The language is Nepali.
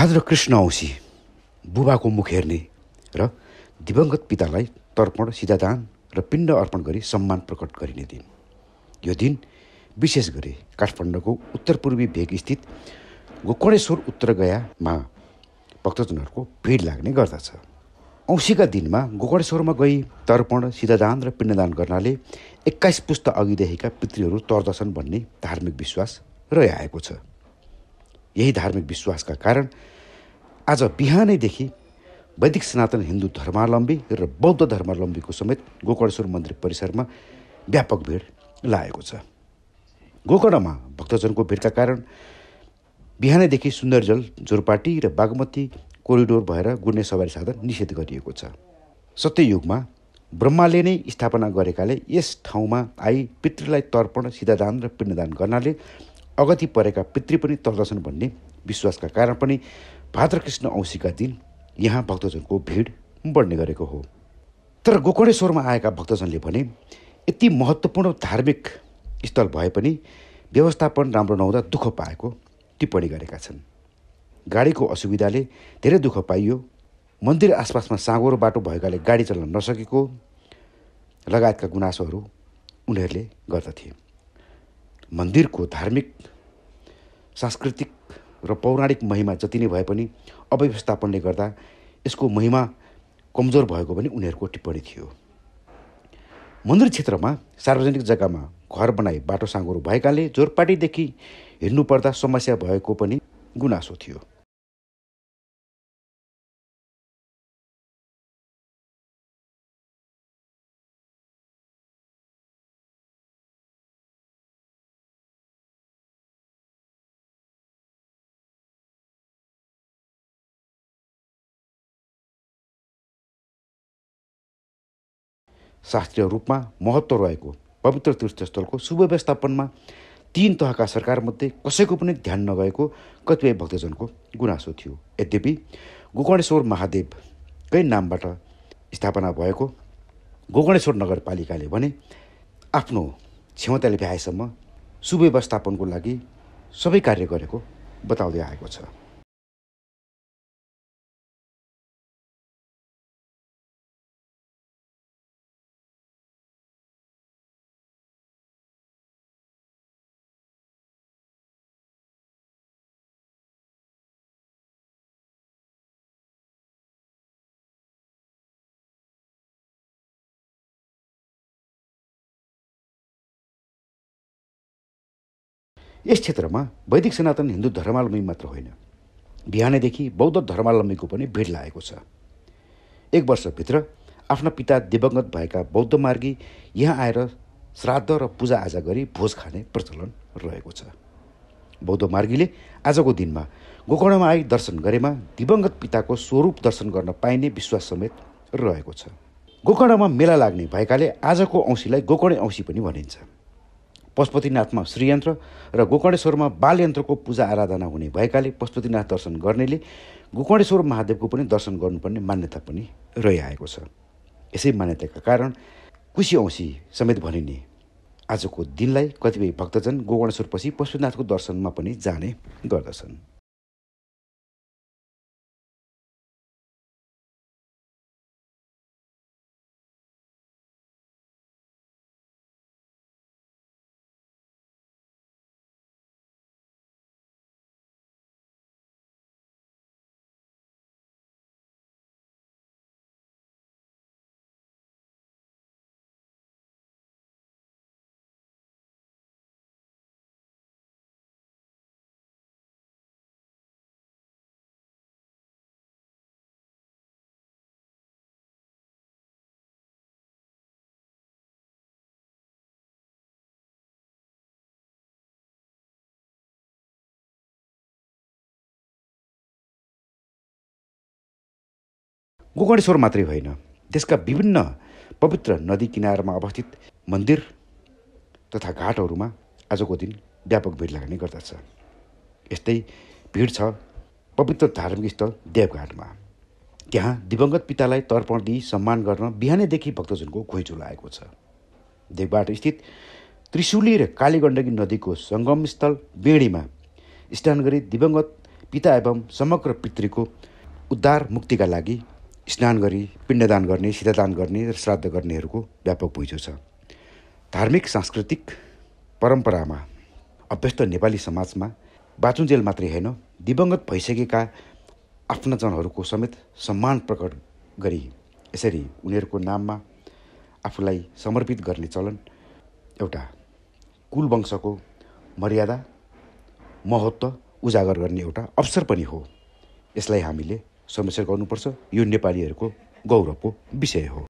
भाद्र कृष्ण औँसी बुबाको मुख हेर्ने र दिवंगत पितालाई तर्पण सिधादान र पिण्ड अर्पण गरी सम्मान प्रकट गरिने दिन यो दिन विशेष गरी काठमाडौँको उत्तरपूर्वी भेगस्थित गोकर्णेश्वर उत्तरगयामा भक्तजनहरूको भिड लाग्ने गर्दछ औँसीका दिनमा गोकर्णेश्वरमा गई तर्पण सिधादान र पिण्डदान गर्नाले एक्काइस पुस्ता अघिदेखिका पितृहरू तर्दछन् भन्ने धार्मिक विश्वास रहिआएको छ यही धार्मिक विश्वासका कारण आज बिहानैदेखि वैदिक सनातन हिन्दू धर्मावलम्बी र बौद्ध धर्मावलम्बीको समेत गोकर्णेश्वर मन्दिर परिसरमा व्यापक भिड लागेको छ गोकर्णमा भक्तजनको भिडका कारण बिहानैदेखि सुन्दरजल जोरपाटी र बागमती कोरिडोर भएर गुड्ने सवारी साधन निषेध गरिएको छ सत्ययुगमा ब्रह्माले नै स्थापना गरेकाले यस ठाउँमा आई पितृलाई तर्पण सिधादान र पिण्डदान गर्नाले अगति परेका पितृ पनि तर्दछन् भन्ने विश्वासका कारण पनि भाद्रकृष्ण औँसीका दिन यहाँ भक्तजनको भिड बढ्ने गरेको हो तर गोकर्णेश्वरमा आएका भक्तजनले भने यति महत्त्वपूर्ण धार्मिक स्थल भए पनि व्यवस्थापन राम्रो नहुँदा दुःख पाएको टिप्पणी गरेका छन् गाडीको असुविधाले धेरै दुःख पाइयो मन्दिर आसपासमा साँगोरो बाटो भएकाले गाडी चल्न नसकेको लगायतका गुनासोहरू उनीहरूले गर्दथे मन्दिरको धार्मिक सांस्कृतिक र पौराणिक महिमा जति नै भए पनि अव्यवस्थापनले गर्दा यसको महिमा कमजोर भएको पनि उनीहरूको टिप्पणी थियो मन्दिर क्षेत्रमा सार्वजनिक जग्गामा घर बनाई बाटो साँगुरो भएकाले जोरपाटीदेखि हिँड्नुपर्दा समस्या भएको पनि गुनासो थियो शास्त्रीय रूपमा महत्त्व रहेको पवित्र तीर्थस्थलको सुव्यवस्थापनमा तीन तहका सरकारमध्ये कसैको पनि ध्यान नगएको कतिपय भक्तजनको गुनासो थियो यद्यपि गोकर्णेश्वर महादेवकै नामबाट स्थापना भएको गोकर्णेश्वर नगरपालिकाले भने आफ्नो क्षमताले भ्याएसम्म सुव्यवस्थापनको लागि सबै कार्य गरेको बताउँदै आएको छ यस क्षेत्रमा वैदिक सनातन हिन्दू धर्मावलम्बी मात्र होइन बिहानैदेखि बौद्ध धर्मावलम्बीको पनि भिड लागेको छ एक वर्षभित्र आफ्ना पिता दिवंगत भएका बौद्ध मार्गी यहाँ आएर श्राद्ध र पूजाआजा गरी भोज खाने प्रचलन रहेको छ बौद्ध मार्गीले आजको दिनमा गोकर्णमा आई दर्शन गरेमा दिवंगत पिताको स्वरूप दर्शन गर्न पाइने विश्वास समेत रहेको छ गोकर्णमा मेला लाग्ने भएकाले आजको औँसीलाई गोकर्णे औँसी पनि भनिन्छ पशुपतिनाथमा श्रीयन्त्र र गोकर्णेश्वरमा बालयन्त्रको पूजा आराधना हुने भएकाले पशुपतिनाथ दर्शन गर्नेले गोकर्णेश्वर महादेवको पनि दर्शन गर्नुपर्ने मान्यता पनि रहिआएको छ यसै मान्यताका कारण कुशी औँसी समेत भनिने आजको दिनलाई कतिपय भक्तजन गोकर्णेश्वरपछि पशुपतिनाथको दर्शनमा पनि जाने गर्दछन् गोकर्णेश्वर मात्रै होइन देशका विभिन्न पवित्र नदी किनारमा अवस्थित मन्दिर तथा घाटहरूमा आजको दिन व्यापक भिड लाग्ने गर्दछ यस्तै भिड छ पवित्र धार्मिक स्थल देवघाटमा त्यहाँ दिवंगत पितालाई तर्पण दिई सम्मान गर्न बिहानैदेखि भक्तजनको घुइचो लागेको छ देवघाट स्थित त्रिशुली र कालीगण्डकी नदीको सङ्गमस्थल बेडीमा स्नान गरी दिवंगत पिता एवं समग्र पितृको उद्धार मुक्तिका लागि स्नान गरी पिण्डदान गर्ने सीतादान गर्ने र श्राद्ध गर्नेहरूको व्यापक भुइँचो छ धार्मिक सांस्कृतिक परम्परामा अभ्यस्त नेपाली समाजमा बाचुन्जेल मात्रै होइन दिवंगत भइसकेका आफ्नाजनहरूको समेत सम्मान प्रकट गरी यसरी उनीहरूको नाममा आफूलाई समर्पित गर्ने चलन एउटा कुल वंशको मर्यादा महत्त्व उजागर गर्ने एउटा अवसर पनि हो यसलाई हामीले समस्या गर्नुपर्छ यो नेपालीहरूको गौरवको विषय हो